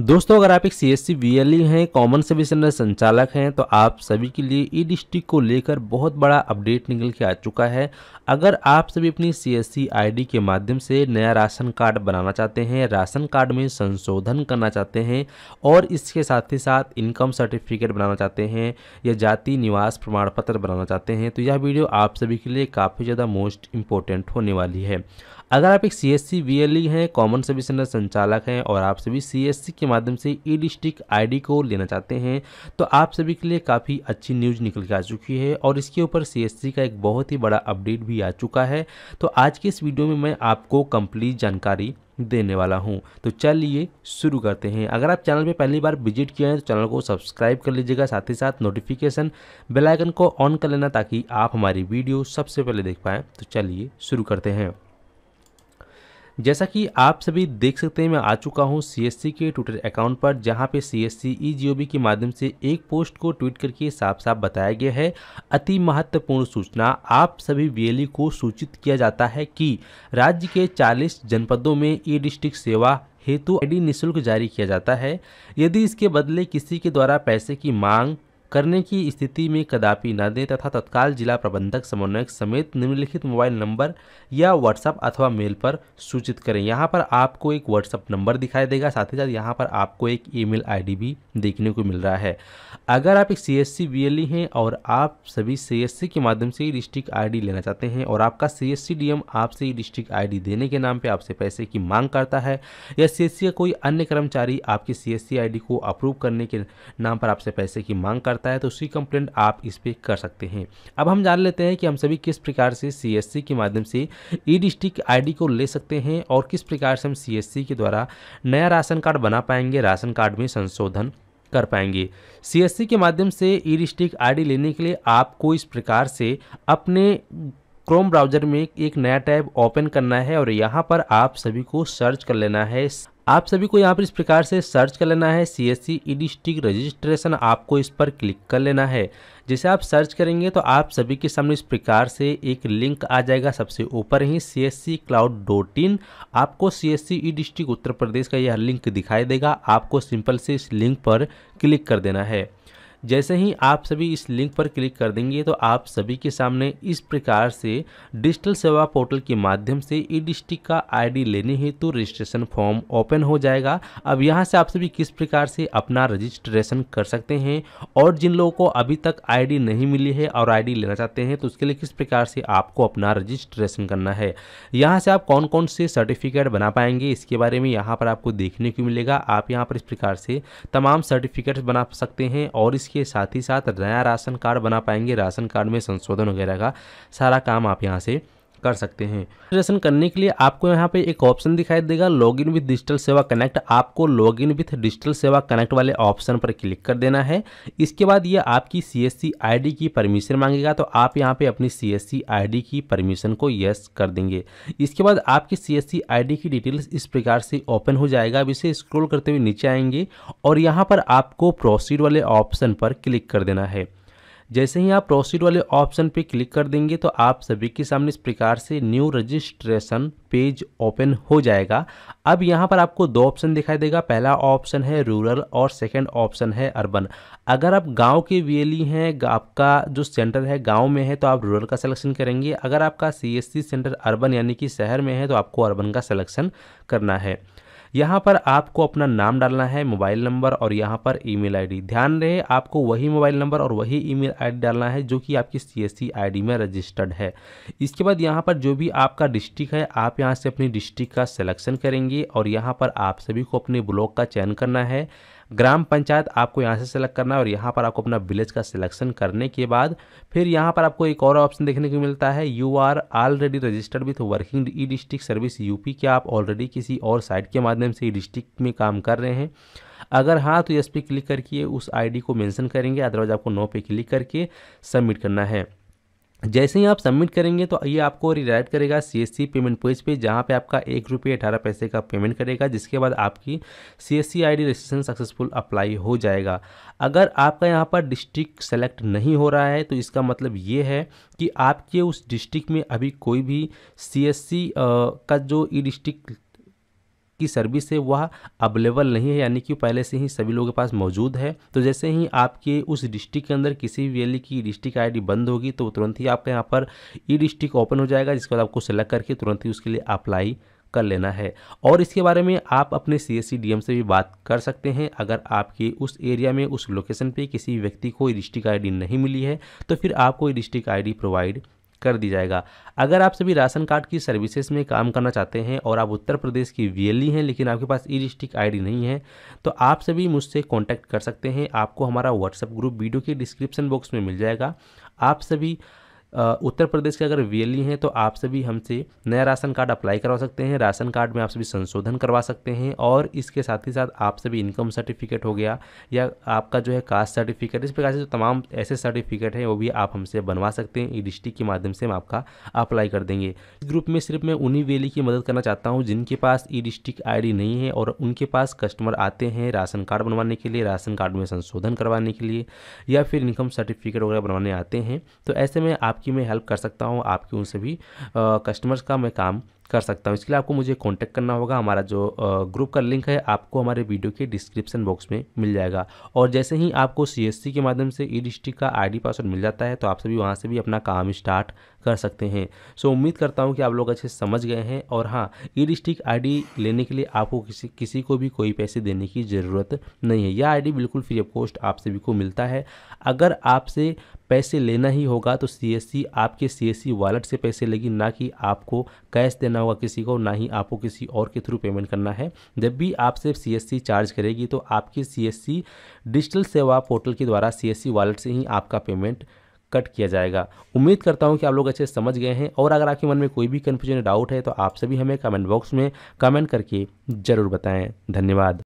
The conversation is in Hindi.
दोस्तों अगर आप एक सी एस e हैं कॉमन सर्विस संचालक हैं तो आप सभी के लिए ई e डिस्ट्रिक्ट को लेकर बहुत बड़ा अपडेट निकल के आ चुका है अगर आप सभी अपनी सी एस के माध्यम से नया राशन कार्ड बनाना चाहते हैं राशन कार्ड में संशोधन करना चाहते हैं और इसके साथ ही साथ इनकम सर्टिफिकेट बनाना चाहते हैं या जाति निवास प्रमाण पत्र बनाना चाहते हैं तो यह वीडियो आप सभी के लिए काफ़ी ज़्यादा मोस्ट इम्पोर्टेंट होने वाली है अगर आप एक C S C V L E हैं कॉमन सर्विस सेंटर संचालक हैं और आप सभी सी एस सी के माध्यम से ई डिस्ट्रिक्ट आई डी को लेना चाहते हैं तो आप सभी के लिए काफ़ी अच्छी न्यूज़ निकल के आ चुकी है और इसके ऊपर सी एस सी का एक बहुत ही बड़ा अपडेट भी आ चुका है तो आज के इस वीडियो में मैं आपको कंप्लीट जानकारी देने वाला हूं तो चलिए शुरू करते हैं अगर आप चैनल पे पहली बार विजिट किए हैं तो चैनल को सब्सक्राइब कर लीजिएगा साथ ही साथ नोटिफिकेशन बेल आइकन को ऑन कर लेना ताकि आप हमारी वीडियो सबसे पहले देख पाएँ तो चलिए शुरू करते हैं जैसा कि आप सभी देख सकते हैं मैं आ चुका हूं सीएससी के ट्विटर अकाउंट पर जहां पे सीएससी ईजीओबी e के माध्यम से एक पोस्ट को ट्वीट करके साफ साफ बताया गया है अति महत्वपूर्ण सूचना आप सभी बीएलई e को सूचित किया जाता है कि राज्य के 40 जनपदों में ई डिस्ट्रिक्ट सेवा हेतु आईडी निशुल्क जारी किया जाता है यदि इसके बदले किसी के द्वारा पैसे की मांग करने की स्थिति में कदापि न दें तथा तत्काल जिला प्रबंधक समन्वयक समेत निम्नलिखित मोबाइल नंबर या व्हाट्सअप अथवा मेल पर सूचित करें यहाँ पर आपको एक व्हाट्सअप नंबर दिखाई देगा साथ ही साथ यहाँ पर आपको एक ईमेल आईडी भी देखने को मिल रहा है अगर आप एक C S C B L हैं और आप सभी सी एस सी के माध्यम से ही डिस्ट्रिक्ट आई डी लेना चाहते हैं और आपका C S C D M आपसे डिस्ट्रिक्ट आई डी देने के नाम पर आपसे पैसे की मांग करता है या सी एस सी का कोई अन्य कर्मचारी आपकी C S C I D को अप्रूव करने के नाम पर आपसे पैसे की मांग करता करता है तो उसकी कंप्लेंट आप इस पर कर सकते हैं अब हम जान लेते हैं कि हम सभी किस प्रकार से सी के माध्यम से ई डिस्ट्रिक्ट आई को ले सकते हैं और किस प्रकार से हम सी के द्वारा नया राशन कार्ड बना पाएंगे राशन कार्ड में संशोधन कर पाएंगे सीएससी के माध्यम से ई डिस्ट्रिक्ट डी लेने के लिए आपको इस प्रकार से अपने क्रोम ब्राउजर में एक नया टैब ओपन करना है और यहाँ पर आप सभी को सर्च कर लेना है आप सभी को यहाँ पर इस प्रकार से सर्च कर लेना है C S C E district registration आपको इस पर क्लिक कर लेना है जैसे आप सर्च करेंगे तो आप सभी के सामने इस प्रकार से एक लिंक आ जाएगा सबसे ऊपर ही C S C cloud dot in आपको C S C E district उत्तर प्रदेश का यह लिंक दिखाई देगा आपको सिंपल से इस लिंक पर क्लिक कर देना है जैसे ही आप सभी इस लिंक पर क्लिक कर देंगे तो आप सभी के सामने इस प्रकार से डिजिटल सेवा पोर्टल के माध्यम से ई डिस्ट्रिक्ट का आईडी लेने हेतु रजिस्ट्रेशन फॉर्म ओपन हो जाएगा अब यहाँ से आप सभी किस प्रकार से अपना रजिस्ट्रेशन कर सकते हैं और जिन लोगों को अभी तक आई नहीं मिली है और आई लेना चाहते हैं तो उसके लिए किस प्रकार से आपको अपना रजिस्ट्रेशन करना है यहाँ से आप कौन कौन से सर्टिफिकेट बना पाएंगे इसके बारे में यहाँ पर आपको देखने को मिलेगा आप यहाँ पर इस प्रकार से तमाम सर्टिफिकेट्स बना सकते हैं और इसके इसके साथ ही साथ नया राशन कार्ड बना पाएंगे राशन कार्ड में संशोधन वगैरह का सारा काम आप यहाँ से कर सकते हैं रजिस्ट्रेशन करने के लिए आपको यहाँ पे एक ऑप्शन दिखाई देगा log in with digital Seva connect आपको log in with digital Seva connect वाले ऑप्शन पर क्लिक कर देना है इसके बाद ये आपकी सी एस की परमिशन मांगेगा तो आप यहाँ पे अपनी सी एस की परमिशन को यस कर देंगे इसके बाद आपकी सी एस की डिटेल्स इस प्रकार से ओपन हो जाएगा इसे स्क्रोल करते हुए नीचे आएंगे और यहाँ पर आपको प्रोसीड वाले ऑप्शन पर क्लिक कर देना है जैसे ही आप प्रोसीड वाले ऑप्शन पे क्लिक कर देंगे तो आप सभी के सामने इस प्रकार से न्यू रजिस्ट्रेशन पेज ओपन हो जाएगा अब यहाँ पर आपको दो ऑप्शन दिखाई देगा पहला ऑप्शन है रूरल और सेकंड ऑप्शन है अर्बन अगर आप गांव के वीएलई हैं आपका जो सेंटर है गांव में है तो आप रूरल का सिलेक्शन करेंगे अगर आपका सीएससी सेंटर अर्बन यानी कि शहर में है तो आपको अर्बन का सिलेक्शन करना है यहाँ पर आपको अपना नाम डालना है मोबाइल नंबर और यहाँ पर ईमेल आईडी ध्यान रहे आपको वही मोबाइल नंबर और वही ईमेल आईडी डालना है जो कि आपकी सीएससी आईडी में रजिस्टर्ड है इसके बाद यहाँ पर जो भी आपका डिस्ट्रिक्ट है आप यहाँ से अपनी डिस्ट्रिक्ट का सिलेक्शन करेंगे और यहाँ पर आप सभी को अपने ब्लॉक का चयन करना है ग्राम पंचायत आपको यहाँ से सेलेक्ट करना है और यहाँ पर आपको अपना विलेज का सिलेक्शन करने के बाद फिर यहाँ पर आपको एक और ऑप्शन देखने को मिलता है you are already registered with working E district service UP के आप ऑलरेडी किसी और साइट के माध्यम से ई डिस्ट्रिक्ट में काम कर रहे हैं अगर हाँ तो यस पे क्लिक करके उस आईडी को मेंशन करेंगे अदरवाइज आपको नो पे क्लिक करके सबमिट करना है जैसे ही आप सबमिट करेंगे तो ये आपको रिडायरेक्ट करेगा सीएससी पेमेंट पेज पे जहाँ पे आपका एक रुपये अठारह पैसे का पेमेंट करेगा जिसके बाद आपकी CSC ID registration successful apply हो जाएगा अगर आपका यहाँ पर डिस्ट्रिक्ट सेलेक्ट नहीं हो रहा है तो इसका मतलब ये है कि आपके उस डिस्ट्रिक्ट में अभी कोई भी सी का जो ई डिस्ट्रिक्ट की सर्विस है वह अवेलेबल नहीं है यानी कि पहले से ही सभी लोगों के पास मौजूद है तो जैसे ही आपके उस डिस्ट्रिक्ट के अंदर किसी भी वैली की डिस्ट्रिक्ट आईडी बंद होगी तो तुरंत ही आपके यहाँ पर ई डिस्ट्रिक्ट ओपन हो जाएगा जिसके बाद आपको सेलेक्ट करके तुरंत ही उसके लिए अप्लाई कर लेना है और इसके बारे में आप अपने सी एस डीएम से भी बात कर सकते हैं अगर आपके उस एरिया में उस लोकेशन पे किसी व्यक्ति को डिस्ट्रिक्ट आईडी नहीं मिली है तो फिर आपको डिस्ट्रिक्ट आईडी प्रोवाइड कर दी जाएगा अगर आप सभी राशन कार्ड की सर्विसेज में काम करना चाहते हैं और आप उत्तर प्रदेश की वीएलई हैं लेकिन आपके पास ई डिस्ट्रिक्ट आई नहीं है तो आप सभी मुझसे कॉन्टैक्ट कर सकते हैं आपको हमारा व्हाट्सएप ग्रुप वीडियो के डिस्क्रिप्शन बॉक्स में मिल जाएगा आप सभी उत्तर प्रदेश के अगर वी हैं तो आप सभी हमसे नया राशन कार्ड अप्लाई करवा सकते हैं राशन कार्ड में आप सभी संशोधन करवा सकते हैं और इसके साथ ही साथ आप सभी इनकम सर्टिफिकेट हो गया या आपका जो है कास्ट सर्टिफिकेट इस प्रकार से जो तमाम ऐसे सर्टिफिकेट हैं वो भी आप हमसे बनवा सकते हैं ई डिस्ट्रिक्ट के माध्यम से हम आपका अप्लाई कर देंगे इस ग्रुप में सिर्फ मैं उन्हीं वेली की मदद करना चाहता हूँ जिनके पास ई डिस्ट्रिक्ट आई नहीं है और उनके पास कस्टमर आते हैं राशन कार्ड बनवाने के लिए राशन कार्ड में संशोधन करवाने के लिए या फिर इनकम सर्टिफिकेट वगैरह बनवाने आते हैं तो ऐसे में आप आपकी मैं हेल्प कर सकता हूँ आपके उनसे भी कस्टमर्स का मैं काम कर सकता हूँ इसके लिए आपको मुझे कॉन्टैक्ट करना होगा हमारा जो ग्रुप का लिंक है आपको हमारे वीडियो के डिस्क्रिप्शन बॉक्स में मिल जाएगा और जैसे ही आपको सी के माध्यम से ई डिस्ट्रिक्ट का आई पासवर्ड मिल जाता है तो आप सभी वहाँ से भी अपना काम स्टार्ट कर सकते हैं सो उम्मीद करता हूँ कि आप लोग अच्छे समझ गए हैं और हाँ ई डिस्ट्रिक्ट आई लेने के लिए आपको किसी किसी को भी कोई पैसे देने की ज़रूरत नहीं है यह आई बिल्कुल फ्री ऑफ कॉस्ट आप सभी को मिलता है अगर आपसे पैसे लेना ही होगा तो सी आपके सी वॉलेट से पैसे लेगी ना कि आपको कैश देना होगा किसी को ना ही आपको किसी और के थ्रू पेमेंट करना है जब भी आपसे सी चार्ज करेगी तो आपकी सी डिजिटल सेवा पोर्टल के द्वारा सी वॉलेट से ही आपका पेमेंट कट किया जाएगा उम्मीद करता हूं कि आप लोग अच्छे समझ गए हैं और अगर आपके मन में कोई भी कन्फ्यूजन डाउट है तो आप सभी हमें कमेंट बॉक्स में कमेंट करके ज़रूर बताएं धन्यवाद